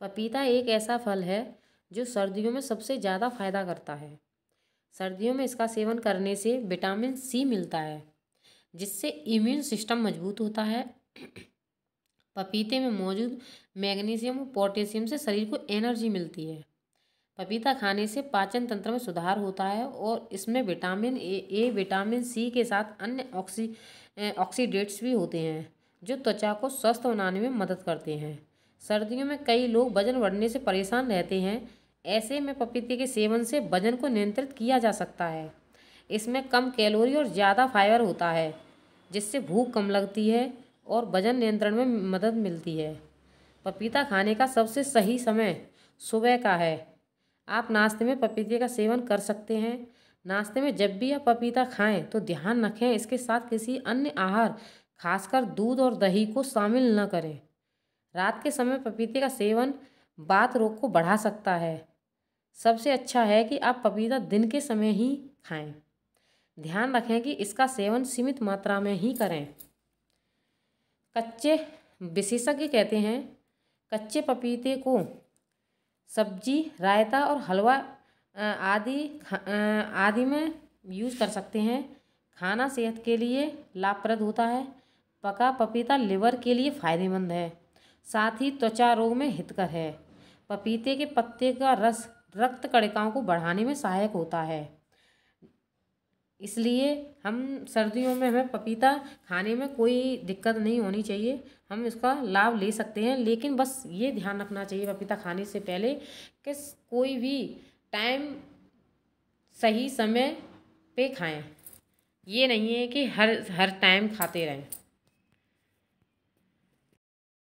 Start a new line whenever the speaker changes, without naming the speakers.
पपीता एक ऐसा फल है जो सर्दियों में सबसे ज़्यादा फायदा करता है सर्दियों में इसका सेवन करने से विटामिन सी मिलता है जिससे इम्यून सिस्टम मजबूत होता है पपीते में मौजूद मैग्नीशियम और पोटेशियम से शरीर को एनर्जी मिलती है पपीता खाने से पाचन तंत्र में सुधार होता है और इसमें vitamin A A vitamin C के साथ अन्य ऑक्सी ऑक्सीडेट्स भी होते हैं जो त्वचा को स्वस्थ बनाने में मदद करते हैं सर्दियों में कई लोग वजन बढ़ने से परेशान रहते हैं ऐसे में पपीते के सेवन से वजन को नियंत्रित किया जा सकता है इसमें कम कैलोरी और ज़्यादा फाइबर होता है जिससे भूख कम लगती है और वजन नियंत्रण में मदद मिलती है पपीता खाने का सबसे सही समय सुबह का है आप नाश्ते में पपीते का सेवन कर सकते हैं नाश्ते में जब भी आप पपीता खाएं तो ध्यान रखें इसके साथ किसी अन्य आहार खासकर दूध और दही को शामिल न करें रात के समय पपीते का सेवन बात रोग को बढ़ा सकता है सबसे अच्छा है कि आप पपीता दिन के समय ही खाएं ध्यान रखें कि इसका सेवन सीमित मात्रा में ही करें कच्चे विशेषज्ञ कहते हैं कच्चे पपीते को सब्जी रायता और हलवा आदि आदि में यूज़ कर सकते हैं खाना सेहत के लिए लाभप्रद होता है पका पपीता लिवर के लिए फ़ायदेमंद है साथ ही त्वचा रोग में हितकर है पपीते के पत्ते का रस रक्त कणिकाओं को बढ़ाने में सहायक होता है इसलिए हम सर्दियों में हमें पपीता खाने में कोई दिक्कत नहीं होनी चाहिए हम इसका लाभ ले सकते हैं लेकिन बस ये ध्यान रखना चाहिए पपीता खाने से पहले कि कोई भी टाइम सही समय पे खाएं ये नहीं है कि हर हर टाइम खाते रहें